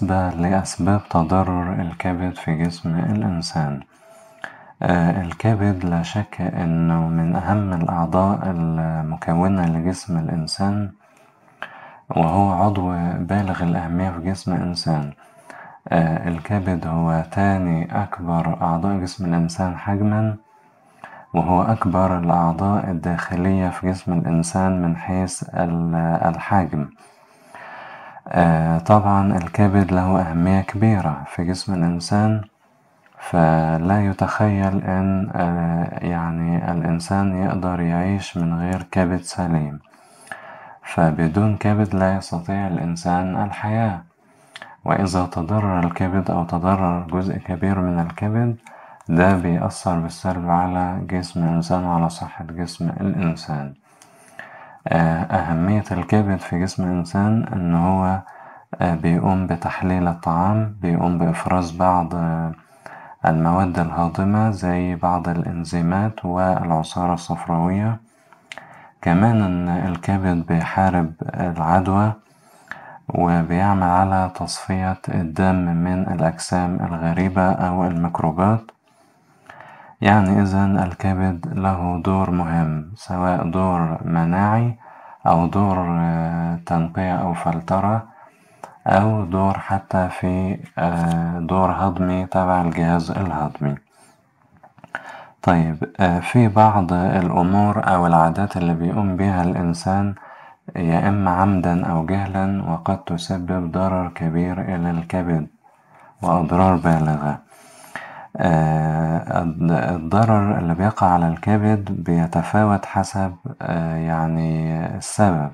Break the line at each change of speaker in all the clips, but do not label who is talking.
بالنسبة لأسباب تضرر الكبد في جسم الإنسان آه، الكبد لا شك أنه من أهم الأعضاء المكونة لجسم الإنسان وهو عضو بالغ الأهمية في جسم الإنسان آه، الكبد هو تاني أكبر أعضاء جسم الإنسان حجما وهو أكبر الأعضاء الداخلية في جسم الإنسان من حيث الحجم آه، طبعا الكبد له أهمية كبيرة في جسم الإنسان فلا يتخيل أن آه، يعني الإنسان يقدر يعيش من غير كبد سليم فبدون كبد لا يستطيع الإنسان الحياة وإذا تضرر الكبد أو تضرر جزء كبير من الكبد ده بيأثر بالسلب على جسم الإنسان وعلى صحة جسم الإنسان آه، أهمية الكبد في جسم الإنسان إن هو آه، بيقوم بتحليل الطعام بيقوم بإفراز بعض آه، المواد الهاضمة زي بعض الإنزيمات والعصارة الصفراوية كمان إن الكبد بيحارب العدوى وبيعمل على تصفية الدم من الأجسام الغريبة أو الميكروبات يعني إذا الكبد له دور مهم سواء دور مناعي أو دور آه، تنقية أو فلترة أو دور حتى في آه، دور هضمي تبع الجهاز الهضمي طيب آه، في بعض الأمور أو العادات اللي بيقوم بها الإنسان يا إما عمدا أو جهلا وقد تسبب ضرر كبير إلى الكبد وأضرار بالغة آه، الضرر اللي بيقع على الكبد بيتفاوت حسب آه، يعني السبب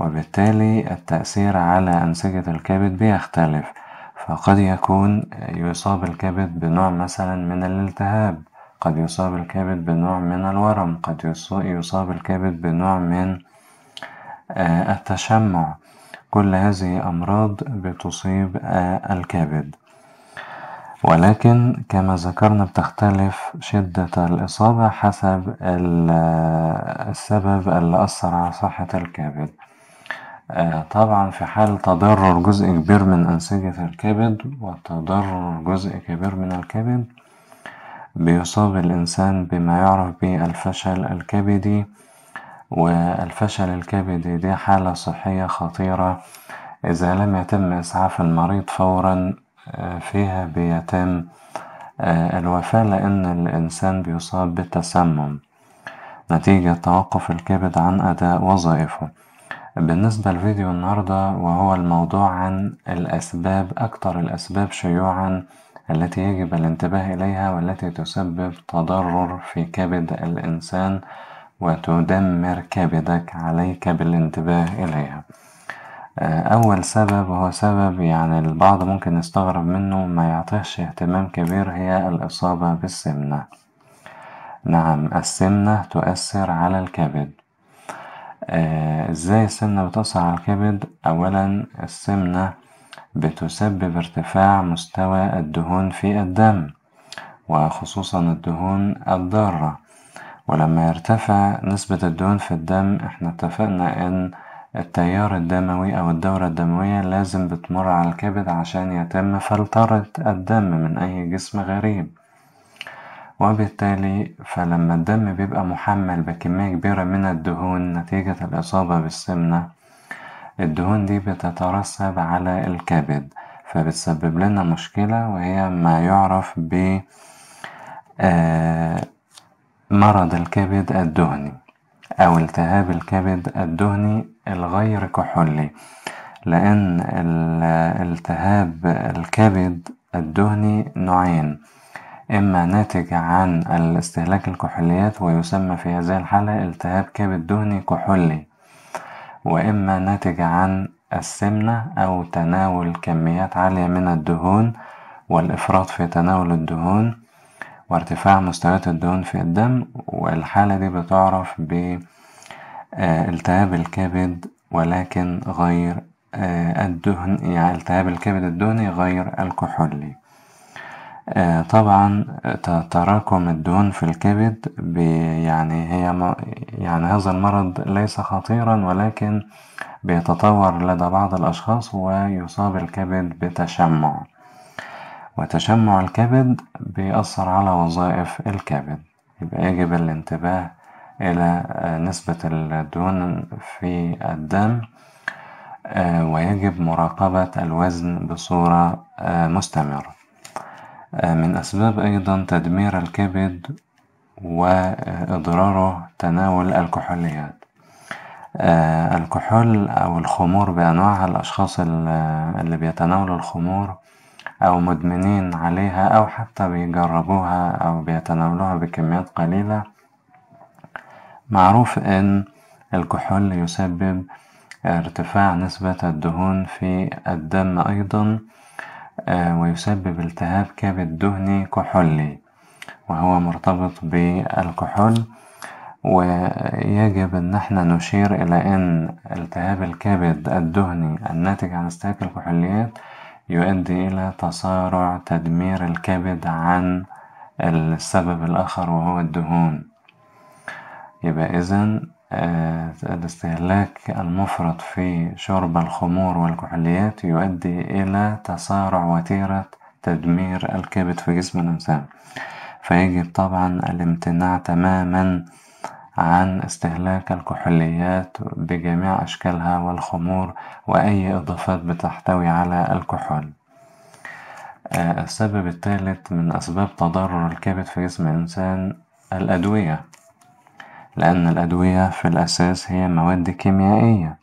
وبالتالي التأثير على أنسجة الكبد بيختلف فقد يكون يصاب الكبد بنوع مثلا من الالتهاب قد يصاب الكبد بنوع من الورم قد يصاب الكبد بنوع من آه، التشمع كل هذه أمراض بتصيب الكبد ولكن كما ذكرنا بتختلف شدة الإصابة حسب السبب اللي أثر على صحة الكبد آه، طبعا في حال تضرر جزء كبير من أنسجة الكبد وتضرر جزء كبير من الكبد بيصاب الإنسان بما يعرف بالفشل الكبدي والفشل الكبدي دي حالة صحية خطيرة إذا لم يتم إسعاف المريض فورا فيها بيتم آه، الوفاة لأن الإنسان بيصاب بالتسمم نتيجة توقف الكبد عن أداء وظائفه بالنسبة لفيديو النهاردة وهو الموضوع عن الأسباب أكتر الأسباب شيوعا التي يجب الانتباه إليها والتي تسبب تضرر في كبد الإنسان وتدمر كبدك عليك بالانتباه إليها آه، أول سبب هو سبب يعني البعض ممكن يستغرب منه ما يعطيهش اهتمام كبير هي الإصابة بالسمنة نعم السمنة تؤثر على الكبد آه، ازاي السمنة بتأثر على الكبد أولا السمنة بتسبب ارتفاع مستوى الدهون في الدم وخصوصا الدهون الضارة ولما يرتفع نسبة الدهون في الدم احنا اتفقنا ان التيار الدموي أو الدورة الدموية لازم بتمر على الكبد عشان يتم فلترة الدم من أي جسم غريب وبالتالي فلما الدم بيبقى محمل بكمية كبيرة من الدهون نتيجة الإصابة بالسمنة الدهون دي بتترسب على الكبد فبتسبب لنا مشكلة وهي ما يعرف ب آه، مرض الكبد الدهني أو التهاب الكبد الدهني الغير كحولي لأن الالتهاب الكبد الدهني نوعين إما ناتج عن الاستهلاك الكحوليات ويسمى في هذه الحالة التهاب كبد دهني كحولي وإما ناتج عن السمنة أو تناول كميات عالية من الدهون والإفراط في تناول الدهون وارتفاع مستويات الدهون في الدم والحالة دي بتعرف بالتهاب آه، التهاب الكبد ولكن غير آه، الدهن يعني التهاب الكبد الدهني غير الكحولي آه، طبعا تراكم الدهون في الكبد يعني هي يعني هذا المرض ليس خطيرا ولكن بيتطور لدى بعض الأشخاص ويصاب الكبد بتشمع وتشمع الكبد بيأثر على وظائف الكبد يبقى يجب الانتباه إلى نسبة الدهون في الدم آه، ويجب مراقبة الوزن بصورة آه، مستمرة آه، من أسباب أيضا تدمير الكبد وإضراره تناول الكحوليات الكحول أو الخمور بأنواعها الأشخاص اللي بيتناولوا الخمور أو مدمنين عليها أو حتى بيجربوها أو بيتناولوها بكميات قليلة معروف أن الكحول يسبب ارتفاع نسبة الدهون في الدم أيضا آه، ويسبب التهاب كبد دهني كحولي وهو مرتبط بالكحول ويجب أن احنا نشير إلى أن التهاب الكبد الدهني الناتج عن استهلاك الكحوليات يؤدي إلى تسارع تدمير الكبد عن السبب الآخر وهو الدهون يبقى إذا آه، الاستهلاك المفرط في شرب الخمور والكحوليات يؤدي إلى تسارع وتيرة تدمير الكبد في جسم الإنسان فيجب طبعا الامتناع تماما عن استهلاك الكحوليات بجميع أشكالها والخمور وأي إضافات بتحتوي على الكحول آه، السبب الثالث من أسباب تضرر الكبد في جسم الإنسان الأدوية لأن الأدوية في الأساس هي مواد كيميائية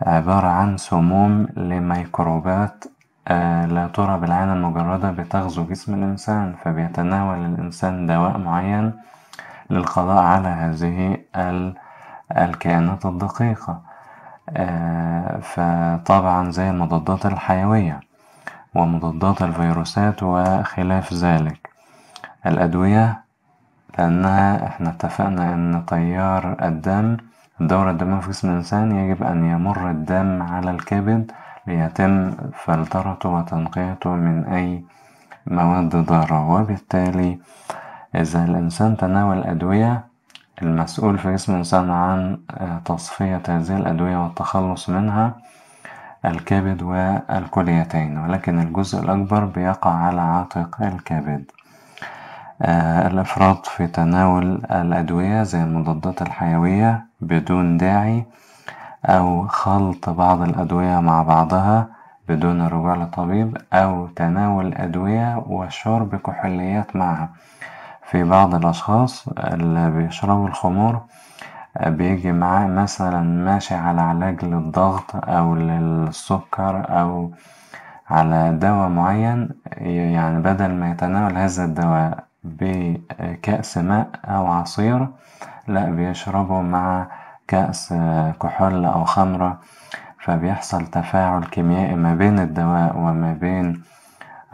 عبارة عن سموم لميكروبات آه، لا ترى بالعين المجردة بتغزو جسم الإنسان فبيتناول الإنسان دواء معين للقضاء على هذه الكائنات الدقيقة آه، فطبعا زي المضادات الحيوية ومضادات الفيروسات وخلاف ذلك الأدوية لأنها إحنا اتفقنا إن تيار الدم الدورة الدموية في جسم الإنسان يجب أن يمر الدم على الكبد ليتم فلترته وتنقيته من أي مواد ضارة وبالتالي إذا الإنسان تناول أدوية المسؤول في جسم الإنسان عن آه، تصفية هذه الأدوية والتخلص منها الكبد والكليتين ولكن الجزء الأكبر بيقع على عاتق الكبد آه، الإفراط في تناول الأدوية زي المضادات الحيوية بدون داعي أو خلط بعض الأدوية مع بعضها بدون الرجوع لطبيب أو تناول أدوية وشرب كحوليات معها في بعض الأشخاص اللي بيشربوا الخمور آه، بيجي معاه مثلا ماشي على علاج للضغط أو للسكر أو على دواء معين يعني بدل ما يتناول هذا الدواء بكأس ماء أو عصير لا بيشربوا مع كأس كحول أو خمرة فبيحصل تفاعل كيميائي ما بين الدواء وما بين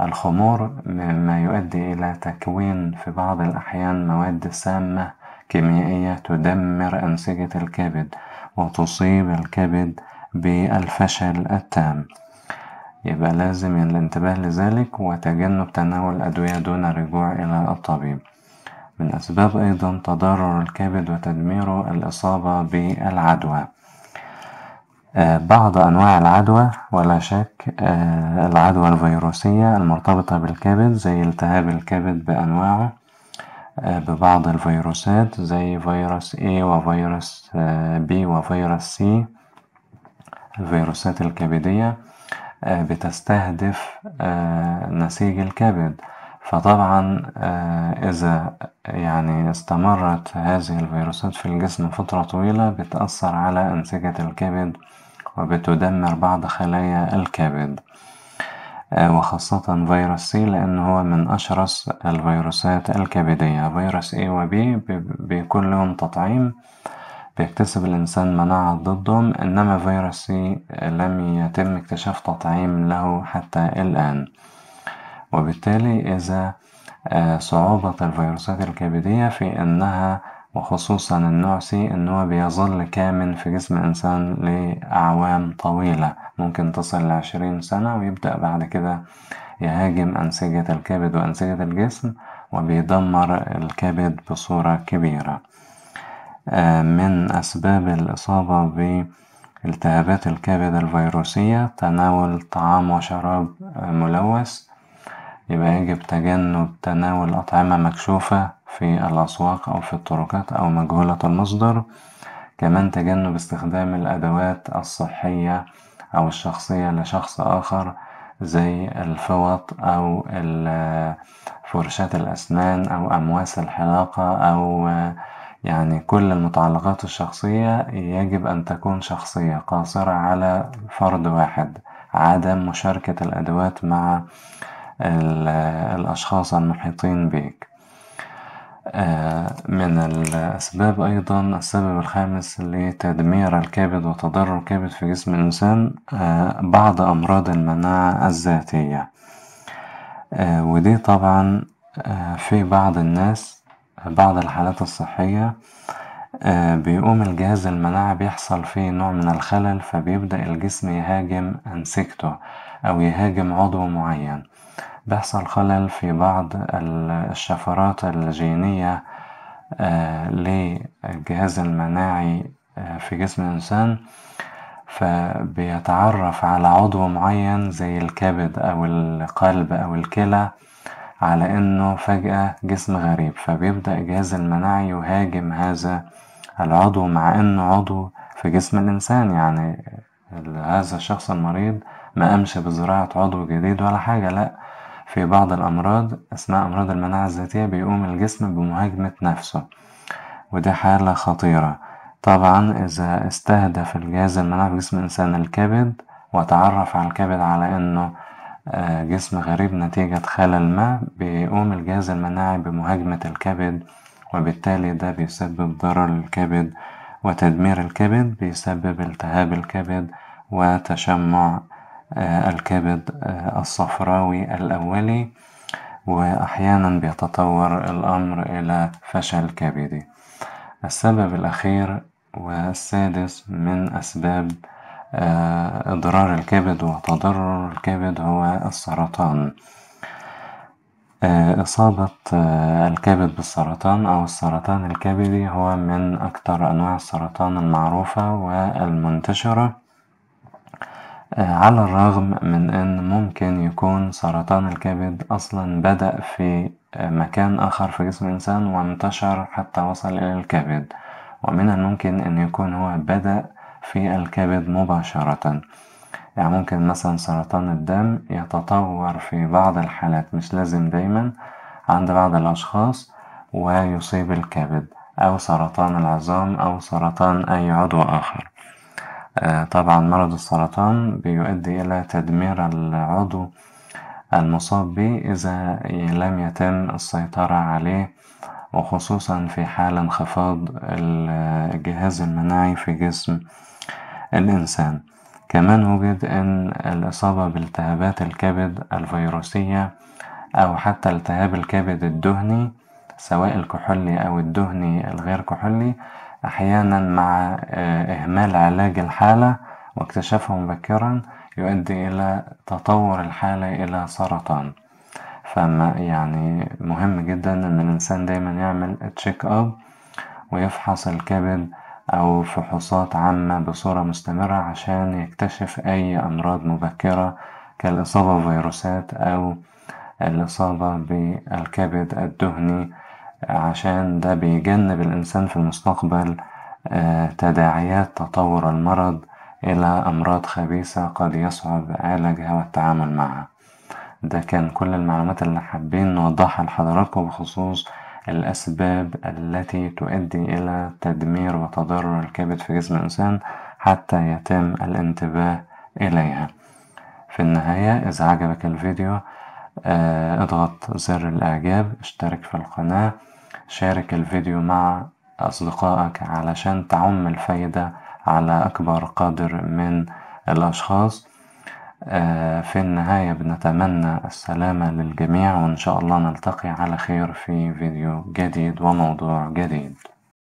الخمور مما يؤدي إلى تكوين في بعض الأحيان مواد سامة كيميائية تدمر أنسجة الكبد وتصيب الكبد بالفشل التام يبقى لازم الانتباه لذلك وتجنب تناول الأدوية دون الرجوع إلى الطبيب من أسباب أيضا تضرر الكبد وتدميره الإصابة بالعدوى آه، بعض أنواع العدوى ولا شك آه، العدوى الفيروسية المرتبطة بالكبد زي التهاب الكبد بأنواعه آه، ببعض الفيروسات زي فيروس A وفيروس B وفيروس C الفيروسات الكبدية آه، بتستهدف آه، نسيج الكبد فطبعا آه، إذا يعني استمرت هذه الفيروسات في الجسم فترة طويلة بتأثر على أنسجة الكبد وبتدمر بعض خلايا الكبد وخاصة فيروس سي لأن هو من أشرس الفيروسات الكبدية فيروس A و B بيكون لهم تطعيم بيكتسب الإنسان مناعة ضدهم إنما فيروس سي لم يتم اكتشاف تطعيم له حتى الآن وبالتالي إذا آه، صعوبة الفيروسات الكبدية في إنها وخصوصا النوع سي إن هو بيظل كامن في جسم الإنسان لأعوام طويلة ممكن تصل لعشرين سنة ويبدأ بعد كده يهاجم أنسجة الكبد وأنسجة الجسم وبيدمر الكبد بصورة كبيرة آه، من أسباب الإصابة بالتهابات الكبد الفيروسية تناول طعام وشراب ملوث يبقى يجب تجنب تناول أطعمة مكشوفة في الأسواق أو في الطرقات أو مجهولة المصدر كمان تجنب استخدام الأدوات الصحية أو الشخصية لشخص آخر زي الفوط أو فرشاة الأسنان أو أمواس الحلاقة أو يعني كل المتعلقات الشخصية يجب أن تكون شخصية قاصرة على فرد واحد عدم مشاركة الأدوات مع الأشخاص المحيطين بك آه، من الأسباب أيضا السبب الخامس لتدمير الكبد وتضرر الكبد في جسم الإنسان آه، بعض أمراض المناعة الذاتية آه، ودي طبعا في بعض الناس بعض الحالات الصحية آه، بيقوم الجهاز المناعي بيحصل فيه نوع من الخلل فبيبدأ الجسم يهاجم أنسجته أو يهاجم عضو معين بيحصل خلل في بعض الشفرات الجينية آه، للجهاز المناعي آه، في جسم الإنسان فبيتعرف على عضو معين زي الكبد أو القلب أو الكلى على إنه فجأة جسم غريب فبيبدأ جهاز المناعة يهاجم هذا العضو مع إنه عضو في جسم الإنسان يعني هذا الشخص المريض ما امشى بزراعة عضو جديد ولا حاجة لأ في بعض الأمراض اسماء أمراض المناعة الذاتية بيقوم الجسم بمهاجمة نفسه ودي حالة خطيرة طبعا إذا استهدف الجهاز المناعي في جسم الإنسان الكبد وتعرف على الكبد على إنه آه، جسم غريب نتيجة خلل ما بيقوم الجهاز المناعي بمهاجمة الكبد وبالتالي ده بيسبب ضرر الكبد وتدمير الكبد بيسبب التهاب الكبد وتشمع آه، الكبد آه، الصفراوي الأولي وأحيانا بيتطور الأمر إلى فشل كبدي السبب الأخير والسادس من أسباب آه، اضرار الكبد وتضرر الكبد هو السرطان آه، إصابة آه، الكبد بالسرطان أو السرطان الكبدي هو من أكثر أنواع السرطان المعروفة والمنتشرة على الرغم من أن ممكن يكون سرطان الكبد أصلا بدأ في مكان آخر في جسم الإنسان وانتشر حتى وصل إلى الكبد ومن الممكن أن يكون هو بدأ في الكبد مباشرة يعني ممكن مثلا سرطان الدم يتطور في بعض الحالات مش لازم دايما عند بعض الأشخاص ويصيب الكبد أو سرطان العظام أو سرطان أي عضو آخر آه، طبعا مرض السرطان بيؤدي إلى تدمير العضو المصاب به إذا لم يتم السيطرة عليه وخصوصا في حال انخفاض الجهاز المناعي في جسم الإنسان كمان وجد أن الإصابة بالتهابات الكبد الفيروسية أو حتى التهاب الكبد الدهني سواء الكحولي أو الدهني الغير كحولي أحيانا مع آه، إهمال علاج الحالة واكتشافه مبكرا يؤدي إلى تطور الحالة إلى سرطان فما يعني مهم جدا إن الإنسان دايما يعمل تشيك أب ويفحص الكبد أو فحوصات عامة بصورة مستمرة عشان يكتشف أي أمراض مبكرة كالإصابة بفيروسات أو الإصابة بالكبد الدهني عشان ده بيجنب الإنسان في المستقبل آه، تداعيات تطور المرض إلى أمراض خبيثة قد يصعب علاجها والتعامل معها ده كان كل المعلومات اللي حابين نوضحها لحضراتكم بخصوص الأسباب التي تؤدي إلى تدمير وتضرر الكبد في جسم الإنسان حتى يتم الانتباه إليها في النهاية إذا عجبك الفيديو آه، اضغط زر الإعجاب اشترك في القناة شارك الفيديو مع أصدقائك علشان تعم الفايدة على أكبر قدر من الأشخاص آه، في النهاية بنتمنى السلامة للجميع وإن شاء الله نلتقي على خير في فيديو جديد وموضوع جديد